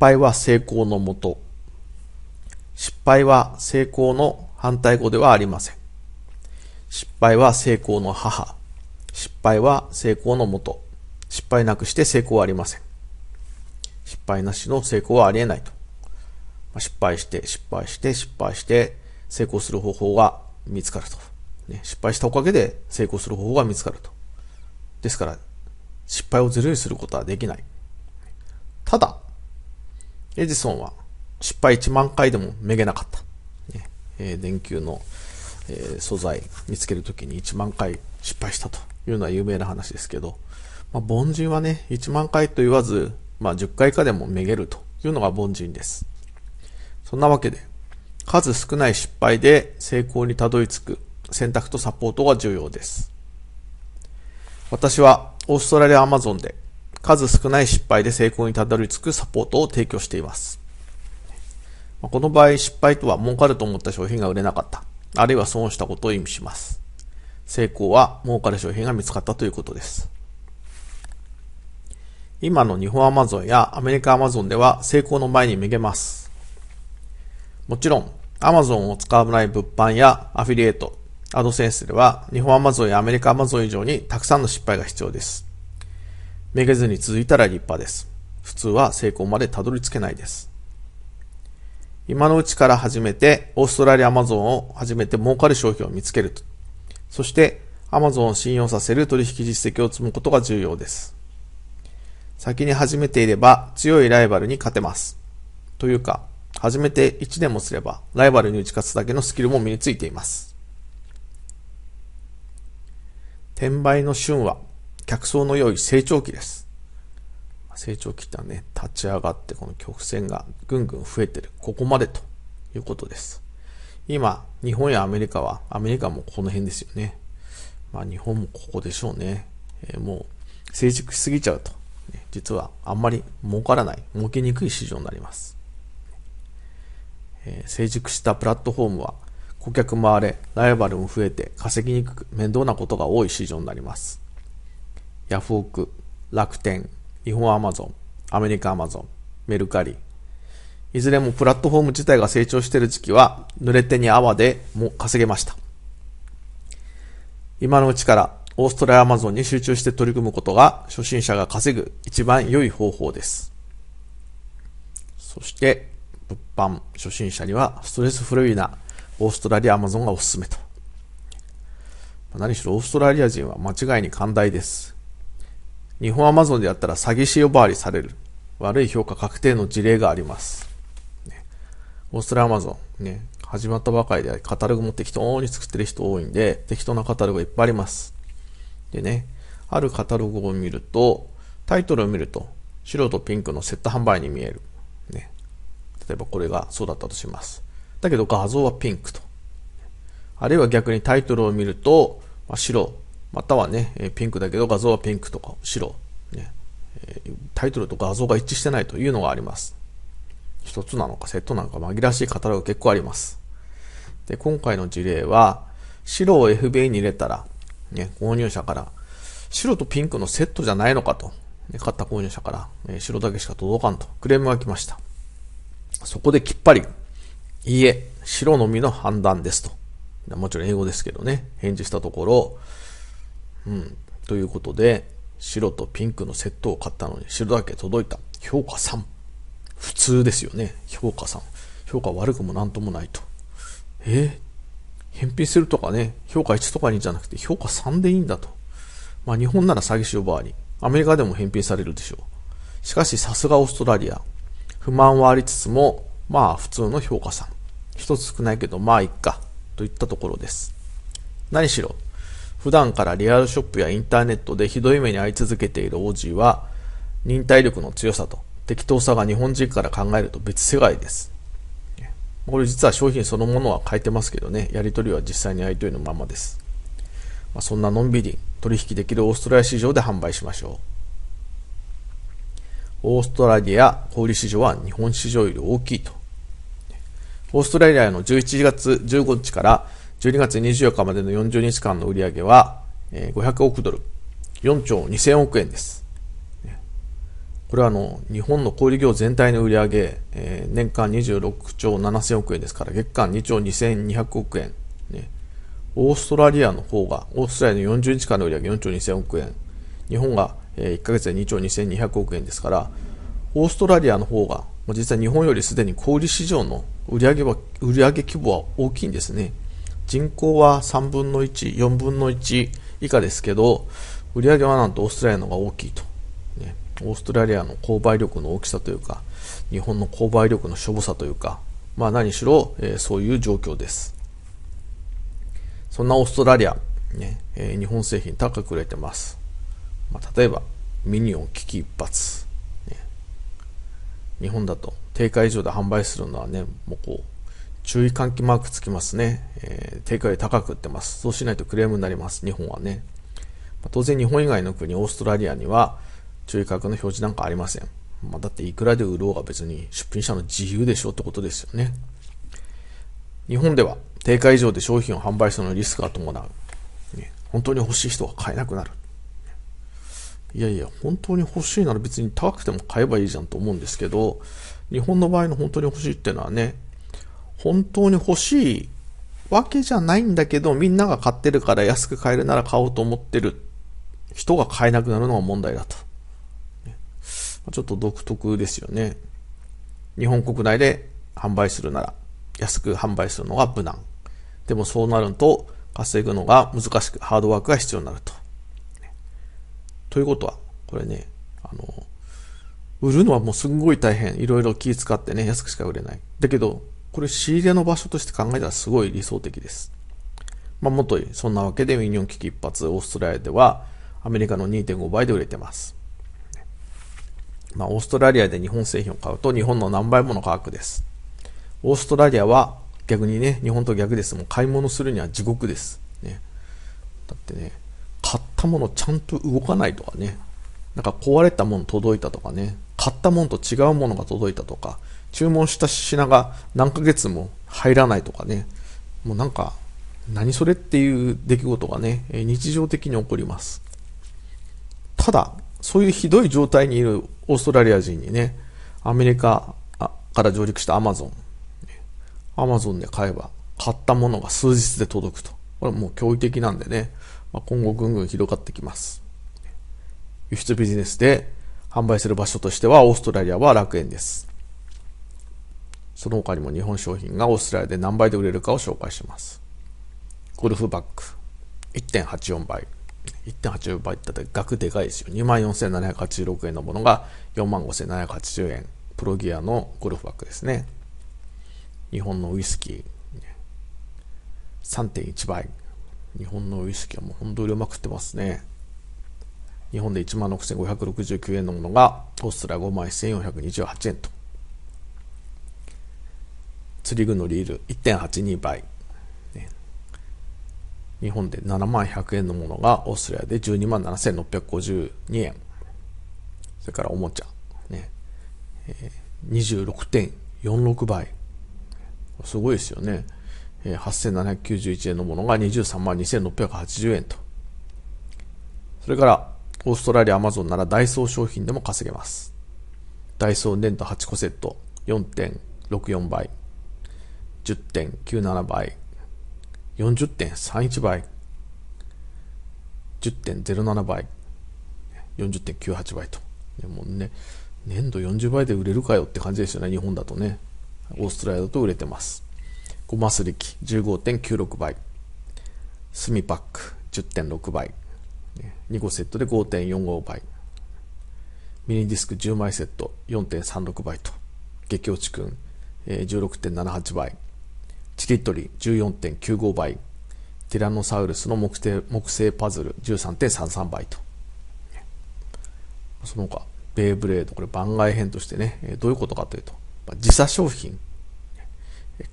敗は成功のもと。失敗は成功の反対語ではありません。失敗は成功の母。失敗は成功のもと。失敗なくして成功はありません。失敗なしの成功はありえないと。失敗して、失敗して、失敗して、成功する方法が見つかると。ね、失敗したおかげで成功する方法が見つかると。ですから、失敗をゼロにすることはできない。ただ、エジソンは失敗1万回でもめげなかった。ねえ電球の、え素材見つけるときに1万回失敗したというのは有名な話ですけど、まあ、凡人はね、1万回と言わず、まあ、10回かでもめげるというのが凡人です。そんなわけで、数少ない失敗で成功にたどり着く選択とサポートが重要です。私はオーストラリアアマゾンで数少ない失敗で成功にたどり着くサポートを提供しています。この場合、失敗とは儲かると思った商品が売れなかった、あるいは損したことを意味します。成功は儲かる商品が見つかったということです。今の日本アマゾンやアメリカアマゾンでは成功の前にめげます。もちろん、アマゾンを使わない物販やアフィリエイト、アドセンスでは日本アマゾンやアメリカアマゾン以上にたくさんの失敗が必要です。めげずに続いたら立派です。普通は成功までたどり着けないです。今のうちから始めて、オーストラリアアマゾンを始めて儲かる商品を見つけると。そして、アマゾンを信用させる取引実績を積むことが重要です。先に始めていれば強いライバルに勝てます。というか、始めて1年もすればライバルに打ち勝つだけのスキルも身についています。転売の旬は客層の良い成長期です。成長期ってはね、立ち上がってこの曲線がぐんぐん増えてる。ここまでということです。今、日本やアメリカは、アメリカもこの辺ですよね。まあ日本もここでしょうね。えー、もう成熟しすぎちゃうと、ね、実はあんまり儲からない、儲けにくい市場になります。えー、成熟したプラットフォームは顧客も荒れ、ライバルも増えて稼ぎにくく面倒なことが多い市場になります。ヤフオク、楽天、日本アマゾン、アメリカアマゾン、メルカリ。いずれもプラットフォーム自体が成長している時期は、濡れ手に泡でも稼げました。今のうちからオーストラリアアマゾンに集中して取り組むことが初心者が稼ぐ一番良い方法です。そして、物販初心者にはストレスフルーなオーストラリアアマゾンがおすすめと。何しろオーストラリア人は間違いに寛大です。日本アマゾンでやったら詐欺師呼ばわりされる。悪い評価確定の事例があります。ね、オーストラリアアマゾン、ね、始まったばかりでカタログも適当に作ってる人多いんで、適当なカタログがいっぱいあります。でね、あるカタログを見ると、タイトルを見ると、白とピンクのセット販売に見える。ね。例えばこれがそうだったとします。だけど画像はピンクと。あるいは逆にタイトルを見ると、ま白、またはね、えピンクだけど画像はピンクとか白、ね、タイトルと画像が一致してないというのがあります。一つなのかセットなのか紛らわしいカタログ結構あります。で、今回の事例は、白を FBA に入れたら、ね、購入者から、白とピンクのセットじゃないのかと、ね、買った購入者から、え白だけしか届かんとクレームが来ました。そこできっぱり、いいえ、白のみの判断ですと。もちろん英語ですけどね、返事したところ、うん。ということで、白とピンクのセットを買ったのに白だけ届いた。評価3。普通ですよね。評価3。評価悪くもなんともないと。えー、返品するとかね、評価1とか2じゃなくて評価3でいいんだと。まあ日本なら詐欺師をばわり、アメリカでも返品されるでしょう。しかしさすがオーストラリア。不満はありつつも、まあ普通の評価3。一つ少ないけど、まあいっか。といったところです。何しろ、普段からリアルショップやインターネットでひどい目に遭い続けている OG は、忍耐力の強さと適当さが日本人から考えると別世界です。これ実は商品そのものは変えてますけどね、やり取りは実際に相手のままです。まあ、そんなのんびり取引できるオーストラリア市場で販売しましょう。オーストラリア小売市場は日本市場より大きいと。オーストラリアの11月15日から12月24日までの40日間の売り上げは、え500億ドル、4兆2000億円です。これはあの、日本の小売業全体の売り上、え年間26兆7000億円ですから、月間2兆2200億円、オーストラリアの方が、オーストラリアの40日間の売り上げ4兆2000億円。日本が、え1ヶ月で2兆2200億円ですから、オーストラリアの方が、実際日本よりすでに小売市場の売り上げは、売り上げ規模は大きいんですね。人口は3分の1、4分の1以下ですけど、売り上げはなんとオーストラリアの方が大きいと。ね、オーストラリアの購買力の大きさというか、日本の購買力のしょぼさというか、まあ何しろ、えー、そういう状況です。そんなオーストラリア、ねえー、日本製品高く売れてます。まあ、例えば、ミニオン危機一発、ね。日本だと、定価以上で販売するのはね、もうこう、注意喚起マークつきますね。えー、定価より高く売ってます。そうしないとクレームになります、日本はね。まあ、当然、日本以外の国、オーストラリアには注意価格の表示なんかありません。まあ、だっていくらで売ろうが別に出品者の自由でしょってことですよね。日本では定価以上で商品を販売するのリスクが伴う、ね。本当に欲しい人は買えなくなる。いやいや、本当に欲しいなら別に高くても買えばいいじゃんと思うんですけど、日本の場合の本当に欲しいっていうのはね、本当に欲しいわけじゃないんだけど、みんなが買ってるから安く買えるなら買おうと思ってる人が買えなくなるのが問題だと。ちょっと独特ですよね。日本国内で販売するなら、安く販売するのが無難。でもそうなると、稼ぐのが難しく、ハードワークが必要になると。ということは、これね、あの、売るのはもうすんごい大変。いろいろ気使ってね、安くしか売れない。だけど、これ仕入れの場所として考えたらすごい理想的です。まあ、もとそんなわけでミニオン危機一発、オーストラリアではアメリカの2.5倍で売れてます。まあ、オーストラリアで日本製品を買うと日本の何倍もの価格です。オーストラリアは逆にね、日本と逆です。もう買い物するには地獄です。ね。だってね、買ったものちゃんと動かないとかね、なんか壊れたもの届いたとかね、買ったものと違うものが届いたとか、注文した品が何ヶ月も入らないとかね、もうなんか、何それっていう出来事がね、日常的に起こります。ただ、そういうひどい状態にいるオーストラリア人にね、アメリカから上陸したアマゾン、アマゾンで買えば、買ったものが数日で届くと。これはもう驚異的なんでね、ま今後ぐんぐん広がってきます。輸出ビジネスで販売する場所としてはオーストラリアは楽園です。その他にも日本商品がオーストラリアで何倍で売れるかを紹介します。ゴルフバッグ、1.84倍。1.84倍って額でかいですよ。24,786円のものが45,780円。プロギアのゴルフバッグですね。日本のウイスキー、3.1倍。日本のウイスキーはもう本当にれまくってますね。日本で16,569円のものが、オーストラリア51,428円と。釣り具のリール1.82倍、ね、日本で7万100円のものがオーストラリアで12万7652円それからおもちゃ、ねえー、26.46倍すごいですよね、えー、8791円のものが23万2680円とそれからオーストラリアアマゾンならダイソー商品でも稼げますダイソーント8個セット4.64倍10.97倍、40.31倍、10.07倍、40.98倍と。もうね、年度40倍で売れるかよって感じですよね、日本だとね。オーストラリアだと売れてます。ゴマスリキ15.96倍。スミパック10.6倍。2個セットで5.45倍。ミニディスク10枚セット4.36倍と。激落ちくん16.78倍。テットリ14.95倍、ティラノサウルスの木製木製パズル13.33倍と。その他、ベイブレード、これ番外編としてね、どういうことかというと、自作商品。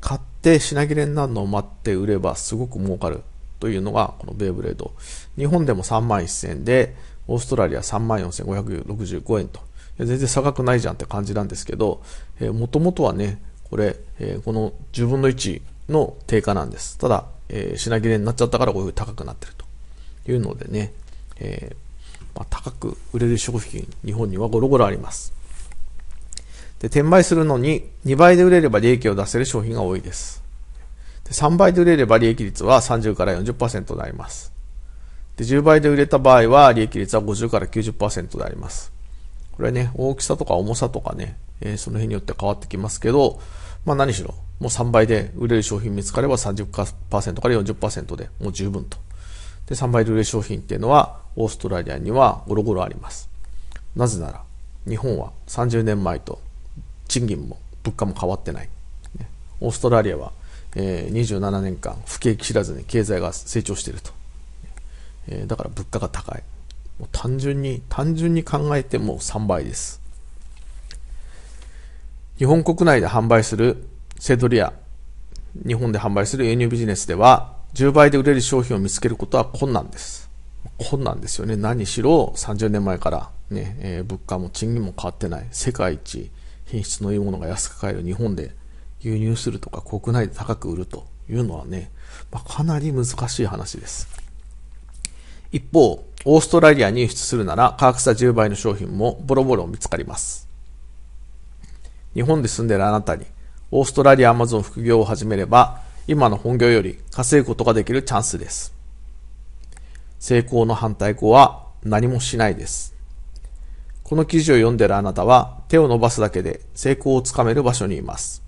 買って品切れになるのを待って売ればすごく儲かるというのが、このベイブレード。日本でも3万1000円で、オーストラリア3万4565円と。全然差額ないじゃんって感じなんですけど、えもともとはね、これ、えこの10分の1の低下なんです。ただ、えー、品切れになっちゃったからこういう高くなってるというのでね、えー、まあ、高く売れる商品、日本にはゴロゴロあります。で、転売するのに2倍で売れれば利益を出せる商品が多いです。で3倍で売れれば利益率は30から40%であります。で、10倍で売れた場合は利益率は50から90%であります。これね、大きさとか重さとかね、えー、その辺によって変わってきますけど、まあ何しろ、もう3倍で売れる商品見つかれば30%から40%でもう十分と。で、3倍で売れる商品っていうのは、オーストラリアにはゴロゴロあります。なぜなら、日本は30年前と賃金も物価も変わってない。オーストラリアは、えー、27年間不景気知らずに経済が成長していると、えー、だから物価が高いもう単純に単純に考えても3倍です日本国内で販売するセドリア、日本で販売する輸入ビジネスでは、10倍で売れる商品を見つけることは困難です。困難ですよね。何しろ30年前からね、えー、物価も賃金も変わってない、世界一品質のいいものが安く買える日本で輸入するとか国内で高く売るというのはね、まあ、かなり難しい話です。一方、オーストラリアに輸出するなら価格差10倍の商品もボロボロ見つかります。日本で住んでるあなたに、オーストラリアアマゾン副業を始めれば、今の本業より稼ぐことができるチャンスです。成功の反対語は何もしないです。この記事を読んでるあなたは手を伸ばすだけで成功をつかめる場所にいます。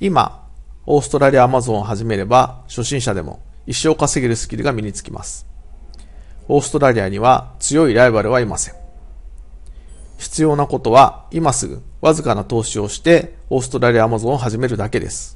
今、オーストラリアアマゾンを始めれば初心者でも一生稼げるスキルが身につきます。オーストラリアには強いライバルはいません。必要なことは今すぐわずかな投資をしてオーストラリアアマゾンを始めるだけです。